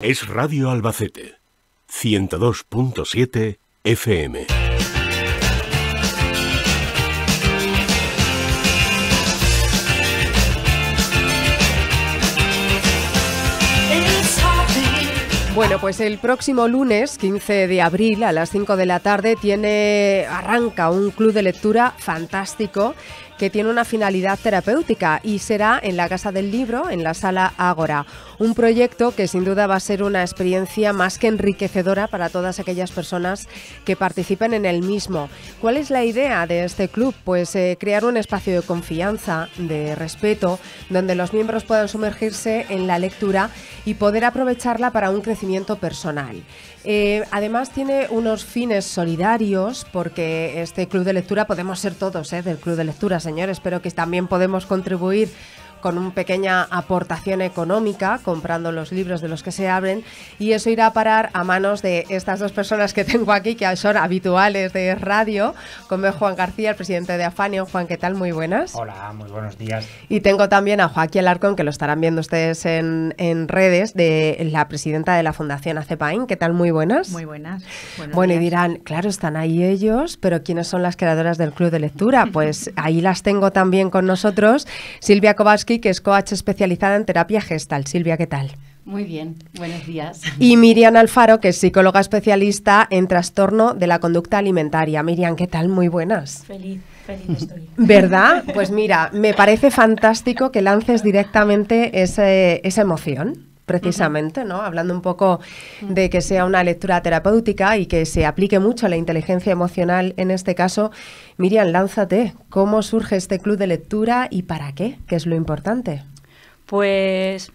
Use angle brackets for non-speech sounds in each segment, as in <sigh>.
Es Radio Albacete, 102.7 FM. Bueno, pues el próximo lunes, 15 de abril, a las 5 de la tarde, tiene, arranca un club de lectura fantástico que tiene una finalidad terapéutica y será en la Casa del Libro, en la sala Ágora. Un proyecto que sin duda va a ser una experiencia más que enriquecedora para todas aquellas personas que participen en el mismo. ¿Cuál es la idea de este club? Pues eh, crear un espacio de confianza, de respeto, donde los miembros puedan sumergirse en la lectura y poder aprovecharla para un crecimiento personal. Eh, además tiene unos fines solidarios porque este club de lectura podemos ser todos, eh, del club de lecturas señores, espero que también podemos contribuir con una pequeña aportación económica, comprando los libros de los que se abren, y eso irá a parar a manos de estas dos personas que <laughs> tengo aquí, que son habituales de radio, como Juan García, el presidente de Afanio Juan, ¿qué tal? Muy buenas. Hola, muy buenos días. Y tengo también a Joaquín Alarcón, que lo estarán viendo ustedes en, redes, de la presidenta de la Fundación ACEPAIN. ¿Qué tal? Muy buenas. Muy buenas. bueno, y dirán, claro, están ahí ellos, pero ¿quiénes son las creadoras del Club de Lectura? Pues ahí las tengo también con nosotros. Silvia Cobas que es coach especializada en terapia gestal. Silvia, ¿qué tal? Muy bien, buenos días. Y Miriam Alfaro, que es psicóloga especialista en trastorno de la conducta alimentaria. Miriam, ¿qué tal? Muy buenas. Feliz. Feliz estoy. ¿Verdad? <laughs> Pues mira, me parece fantástico que lances directamente esa emoción precisamente, ¿no? Hablando un poco de que sea una lectura terapéutica y que se aplique mucho a la inteligencia emocional en este caso. Miriam, lánzate. ¿Cómo surge este club de lectura y para qué? ¿Qué es lo importante? Pues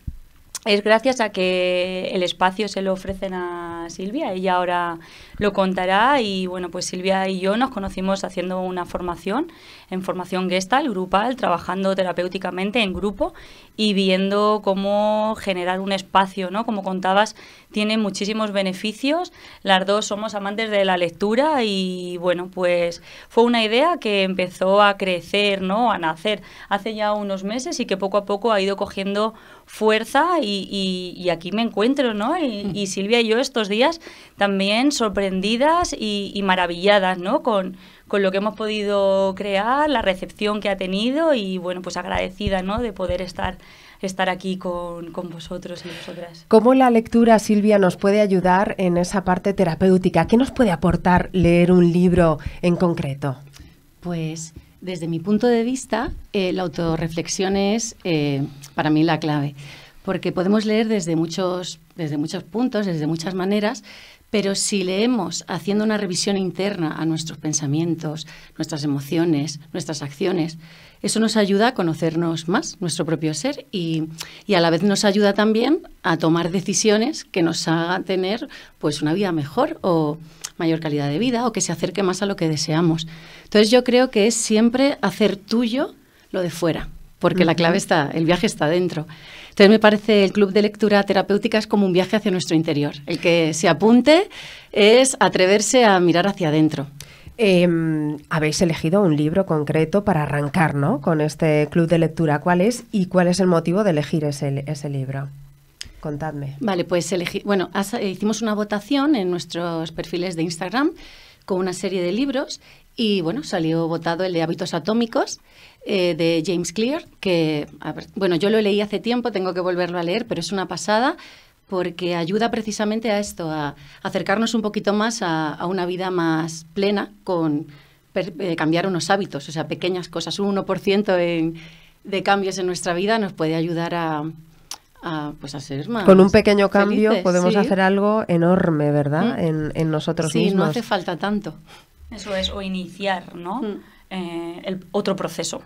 es gracias a que el espacio se lo ofrecen a Silvia. Ella ahora lo contará y bueno, pues Silvia y yo nos conocimos haciendo una formación en formación gestal, grupal, trabajando terapéuticamente en grupo y viendo cómo generar un espacio, ¿no? Como contabas, tiene muchísimos beneficios. Las dos somos amantes de la lectura y, bueno, pues fue una idea que empezó a crecer, ¿no? A nacer hace ya unos meses y que poco a poco ha ido cogiendo fuerza y, aquí me encuentro, ¿no? Y, Silvia y yo estos días también sorprendidas y, y maravilladas, ¿no? Con, con lo que hemos podido crear, la recepción que ha tenido y bueno, pues agradecida ¿no? de poder estar estar aquí con, vosotros y vosotras. ¿Cómo la lectura, Silvia, nos puede ayudar en esa parte terapéutica? ¿Qué nos puede aportar leer un libro en concreto? Pues desde mi punto de vista, eh, la autorreflexión es eh, para mí la clave, porque podemos leer desde muchos, desde muchos puntos, desde muchas maneras, pero si leemos haciendo una revisión interna a nuestros pensamientos, nuestras emociones, nuestras acciones, eso nos ayuda a conocernos más, nuestro propio ser, y, a la vez nos ayuda también a tomar decisiones que nos hagan tener pues, una vida mejor o mayor calidad de vida o que se acerque más a lo que deseamos. Entonces yo creo que es siempre hacer tuyo lo de fuera porque la clave está, el viaje está adentro. Entonces me parece el club de lectura terapéutica es como un viaje hacia nuestro interior. El que se apunte es atreverse a mirar hacia adentro. Em, habéis elegido un libro concreto para arrancar con este club de lectura. ¿Cuál es y cuál es el motivo de elegir ese, libro? Contadme. Vale, pues elegí, bueno, eh, hicimos una votación en nuestros perfiles de Instagram con una serie de libros y bueno, salió votado el de hábitos atómicos eh, de James Clear, que, bueno, yo lo leí hace tiempo, tengo que volverlo a leer, pero es una pasada porque ayuda precisamente a esto, a acercarnos un poquito más a, una vida más plena con eh, cambiar unos hábitos, o sea, pequeñas cosas. Un 1% de cambios en nuestra vida nos puede ayudar a, pues a ser más Con un pequeño cambio podemos hacer algo enorme, ¿verdad? Mm. En, nosotros mismos. Sí, no hace falta tanto. Eso es, o iniciar, ¿no? Mm. Eh, el otro proceso.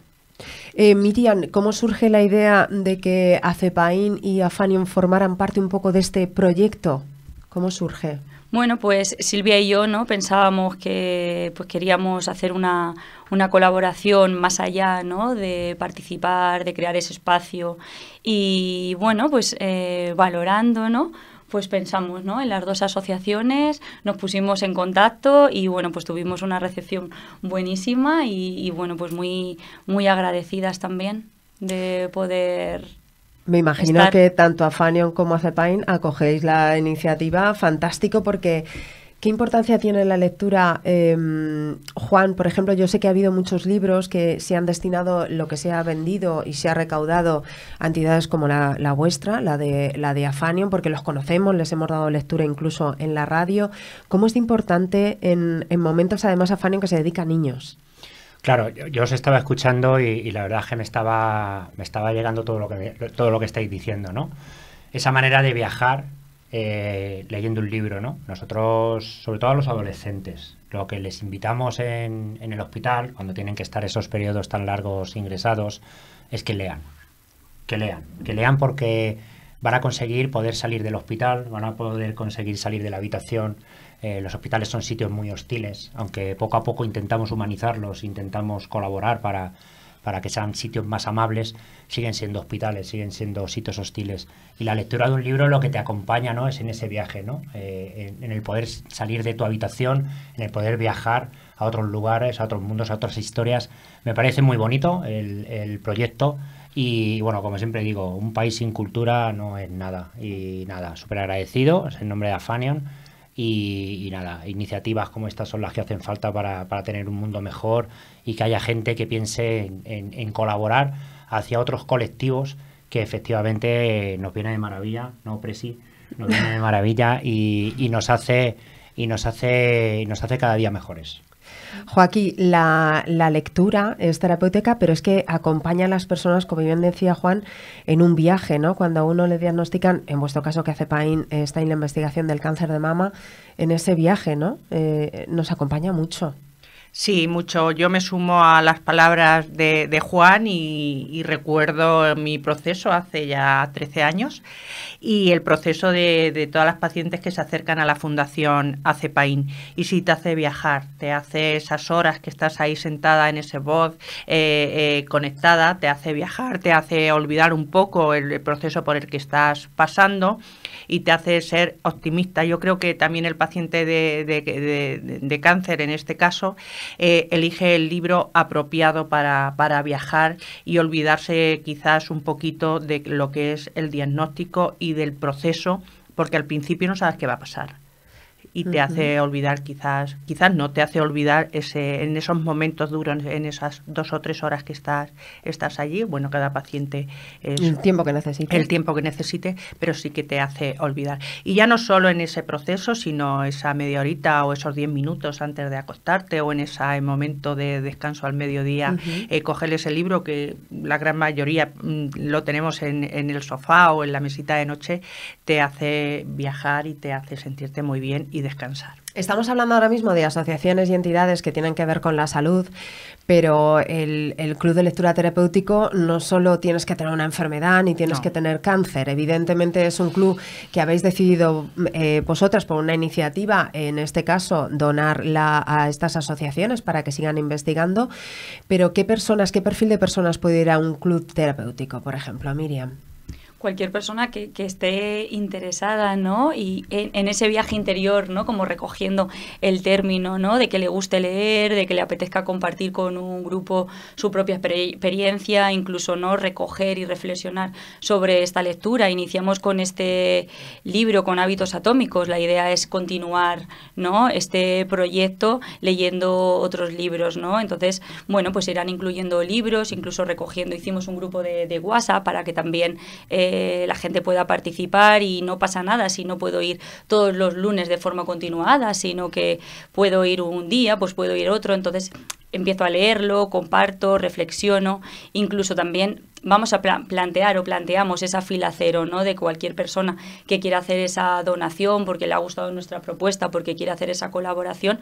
Eh, Miriam, ¿cómo surge la idea de que ACEPAIN y Afanion formaran parte un poco de este proyecto? ¿Cómo surge? Bueno, pues Silvia y yo ¿no? pensábamos que pues, queríamos hacer una, una colaboración más allá ¿no? de participar, de crear ese espacio y bueno, pues eh, valorando ¿no? pues pensamos ¿no? en las dos asociaciones, nos pusimos en contacto y bueno, pues tuvimos una recepción buenísima y, bueno, pues muy, muy agradecidas también de poder me imagino que tanto a Fanion como a Zepain acogéis la iniciativa fantástico porque ¿Qué importancia tiene la lectura, em, Juan? Por ejemplo, yo sé que ha habido muchos libros que se han destinado lo que se ha vendido y se ha recaudado a entidades como la, vuestra, la de, la de Afanion, porque los conocemos, les hemos dado lectura incluso en la radio. ¿Cómo es importante en, momentos, además, Afanion que se dedica a niños? Claro, yo, os estaba escuchando y, la verdad es que me estaba, me estaba llegando todo lo que, todo lo que estáis diciendo, ¿no? Esa manera de viajar eh, leyendo un libro, ¿no? Nosotros, sobre todo a los adolescentes, lo que les invitamos en, el hospital, cuando tienen que estar esos periodos tan largos ingresados, es que lean. Que lean. Que lean porque van a conseguir poder salir del hospital, van a poder conseguir salir de la habitación. Eh, los hospitales son sitios muy hostiles, aunque poco a poco intentamos humanizarlos, intentamos colaborar para para que sean sitios más amables, siguen siendo hospitales, siguen siendo sitios hostiles. Y la lectura de un libro lo que te acompaña ¿no? es en ese viaje, ¿no? Eh, en, el poder salir de tu habitación, en el poder viajar a otros lugares, a otros mundos, a otras historias. Me parece muy bonito el, proyecto. Y bueno, como siempre digo, un país sin cultura no es nada. Y nada, súper agradecido, es el nombre de Afanion y, nada, iniciativas como estas son las que hacen falta para, tener un mundo mejor y que haya gente que piense en, colaborar hacia otros colectivos que efectivamente eh, nos viene de maravilla, ¿no, Presi? Nos viene de maravilla y, y nos hace y nos hace, nos hace cada día mejores. Joaquín, la, lectura es terapéutica, pero es que acompaña a las personas, como bien decía Juan, en un viaje, ¿no? Cuando a uno le diagnostican, en vuestro caso que hace Pain, está en la investigación del cáncer de mama, en ese viaje, ¿no? Eh, nos acompaña mucho. Sí, mucho. Yo me sumo a las palabras de, Juan y, recuerdo mi proceso hace ya 13 años y el proceso de, todas las pacientes que se acercan a la Fundación ACEPAIN. Y si te hace viajar, te hace esas horas que estás ahí sentada en ese voz eh, eh, conectada, te hace viajar, te hace olvidar un poco el proceso por el que estás pasando y te hace ser optimista. Yo creo que también el paciente de, cáncer, en este caso, eh, elige el libro apropiado para, para viajar y olvidarse quizás un poquito de lo que es el diagnóstico y del proceso, porque al principio no sabes qué va a pasar y te hace olvidar quizás, quizás no, te hace olvidar ese, en esos momentos duros, en esas dos o tres horas que estás, estás allí. Bueno, cada paciente es, el tiempo que necesite. El tiempo que necesite, pero sí que te hace olvidar. Y ya no solo en ese proceso, sino esa media horita o esos diez minutos antes de acostarte o en ese momento de descanso al mediodía, eh, coger ese libro que la gran mayoría mm, lo tenemos en, en el sofá o en la mesita de noche, te hace viajar y te hace sentirte muy bien descansar. Estamos hablando ahora mismo de asociaciones y entidades que tienen que ver con la salud, pero el, club de lectura terapéutico no solo tienes que tener una enfermedad ni tienes que tener cáncer. Evidentemente es un club que habéis decidido eh, vosotras por una iniciativa, en este caso, donarla a estas asociaciones para que sigan investigando. Pero ¿qué personas, qué perfil de personas puede ir a un club terapéutico, por ejemplo, Miriam? cualquier persona que, esté interesada, ¿no? Y en, ese viaje interior, ¿no? Como recogiendo el término, ¿no? De que le guste leer, de que le apetezca compartir con un grupo su propia experiencia, incluso, ¿no? Recoger y reflexionar sobre esta lectura. Iniciamos con este libro, con hábitos atómicos. La idea es continuar, ¿no? Este proyecto leyendo otros libros, ¿no? Entonces, bueno, pues irán incluyendo libros, incluso recogiendo. Hicimos un grupo de, WhatsApp para que también... Eh, la gente pueda participar y no pasa nada si no puedo ir todos los lunes de forma continuada, sino que puedo ir un día, pues puedo ir otro. Entonces empiezo a leerlo, comparto, reflexiono, incluso también vamos a plantear o planteamos esa fila cero, ¿no? De cualquier persona que quiera hacer esa donación porque le ha gustado nuestra propuesta, porque quiere hacer esa colaboración,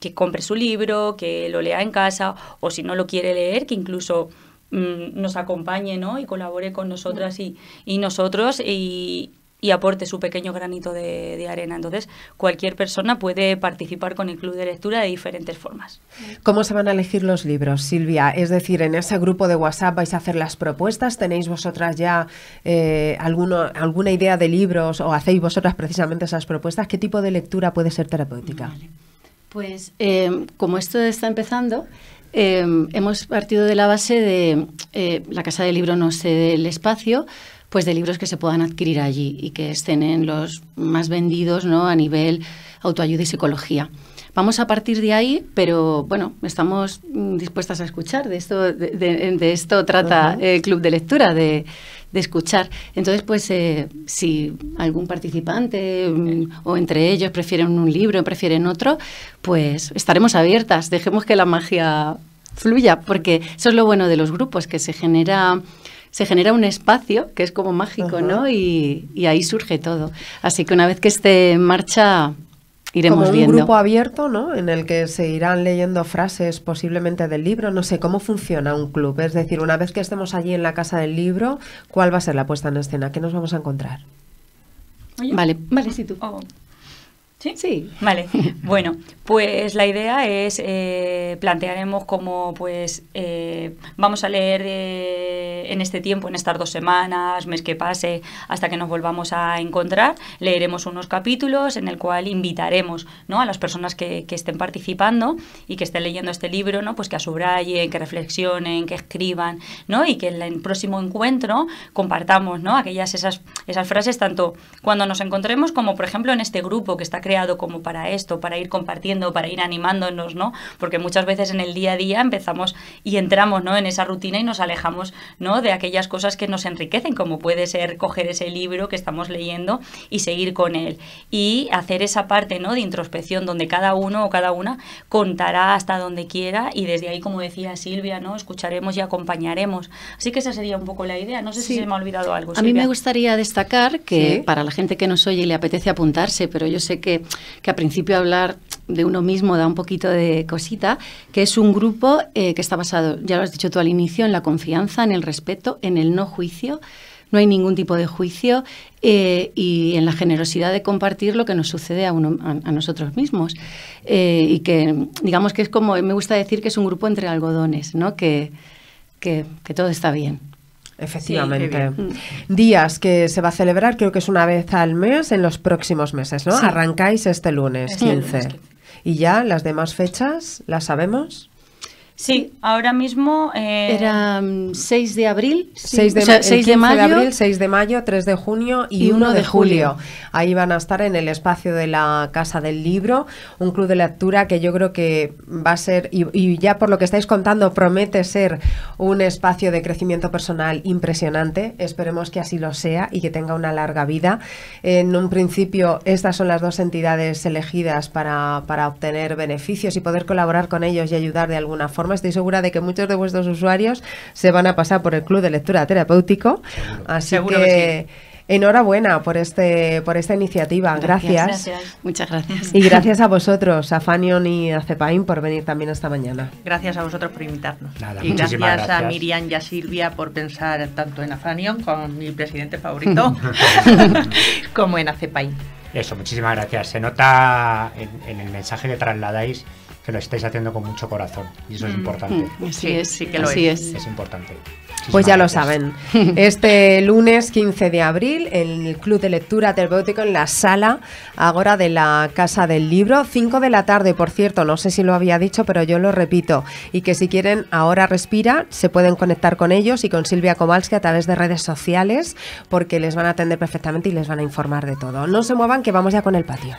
que compre su libro, que lo lea en casa o si no lo quiere leer, que incluso Mm, nos acompañe ¿no? y colabore con nosotras y, nosotros y, y, aporte su pequeño granito de, arena. Entonces, cualquier persona puede participar con el club de lectura de diferentes formas. ¿Cómo se van a elegir los libros, Silvia? Es decir, en ese grupo de WhatsApp vais a hacer las propuestas, ¿tenéis vosotras ya eh, alguna idea de libros o hacéis vosotras precisamente esas propuestas? ¿Qué tipo de lectura puede ser terapéutica? Pues eh, como esto está empezando, Em, hemos partido de la base de eh, la Casa del Libro no Sé del espacio, pues de libros que se puedan adquirir allí y que estén en los más vendidos ¿no? a nivel autoayuda y psicología. Vamos a partir de ahí, pero bueno, estamos dispuestas a escuchar. De esto, de, esto trata el Club de Lectura, de, escuchar. Entonces, pues eh, si algún participante mm, o entre ellos prefieren un libro, prefieren otro, pues estaremos abiertas. Dejemos que la magia fluya, porque eso es lo bueno de los grupos, que se genera se genera un espacio que es como mágico, ¿no? Y, ahí surge todo. Así que una vez que esté en marcha, iremos como un grupo abierto, ¿no? En el que se irán leyendo frases posiblemente del libro. No sé, ¿cómo funciona un club? Es decir, una vez que estemos allí en la casa del libro, ¿cuál va a ser la puesta en escena? ¿Qué nos vamos a encontrar? Vale, vale, sí tú. Oh. ¿Sí? ¿Sí? Vale. <laughs> Bueno, pues la idea es eh, plantearemos cómo pues eh, vamos a leer eh, en este tiempo, en estas dos semanas, mes que pase, hasta que nos volvamos a encontrar, leeremos unos capítulos en el cual invitaremos ¿no? a las personas que, estén participando y que estén leyendo este libro, ¿no? Pues que asubrayen, que reflexionen, que escriban, ¿no? Y que en el próximo encuentro compartamos ¿no? aquellas esas, esas frases tanto cuando nos encontremos como por ejemplo en este grupo que está creado como para esto, para ir compartiendo, para ir animándonos, ¿no? Porque muchas veces en el día a día empezamos y entramos, ¿no? En esa rutina y nos alejamos, ¿no? De aquellas cosas que nos enriquecen, como puede ser coger ese libro que estamos leyendo y seguir con él. Y hacer esa parte, ¿no? De introspección, donde cada uno o cada una contará hasta donde quiera y desde ahí, como decía Silvia, ¿no? Escucharemos y acompañaremos. Así que esa sería un poco la idea. No sé si se me ha olvidado algo. A mí me gustaría destacar que para la gente que nos oye y le apetece apuntarse, pero yo sé que que, a principio hablar de uno mismo da un poquito de cosita, que es un grupo eh, que está basado, ya lo has dicho tú al inicio, en la confianza, en el respeto, en el no juicio. No hay ningún tipo de juicio eh, y en la generosidad de compartir lo que nos sucede a, nosotros mismos. Eh, y que, digamos que es como, me gusta decir que es un grupo entre algodones, ¿no? que todo está bien. Efectivamente. Días que se va a celebrar, creo que es una vez al mes en los próximos meses, ¿no? Arrancáis este lunes, este lunes 15. ¿Y ya las demás fechas las sabemos? Sí, ahora mismo... Eh, Era 6 mm, de abril, 6 de, mayo, de mayo, 3 de junio y, 1 de julio. Ahí van a estar en el espacio de la Casa del Libro, un club de lectura que yo creo que va a ser, y, ya por lo que estáis contando, promete ser un espacio de crecimiento personal impresionante. Esperemos que así lo sea y que tenga una larga vida. En un principio, estas son las dos entidades elegidas para obtener beneficios y poder colaborar con ellos y ayudar de alguna forma estoy segura de que muchos de vuestros usuarios se van a pasar por el club de lectura terapéutico. Así que, Enhorabuena por este por esta iniciativa. Gracias. Muchas gracias. Y gracias a vosotros, a Fanion y a Cepain por venir también esta mañana. Gracias a vosotros por invitarnos. y gracias, a Miriam y a Silvia por pensar tanto en Afanion, con mi presidente favorito, <laughs> <laughs> como en Acepain. Eso, muchísimas gracias. Se nota en el mensaje que trasladáis que lo estáis haciendo con mucho corazón y eso es mm. importante. Mm, sí, sí que lo es. es. importante. pues ya lo saben. <laughs> Este lunes 15 de abril, en el Club de Lectura Terapéutico, en la sala ahora de la Casa del Libro, 5 de la tarde, por cierto, no sé si lo había dicho, pero yo lo repito. Y que si quieren, ahora respira, se pueden conectar con ellos y con Silvia Kowalski a través de redes sociales, porque les van a atender perfectamente y les van a informar de todo. No se muevan, que vamos ya con el patio.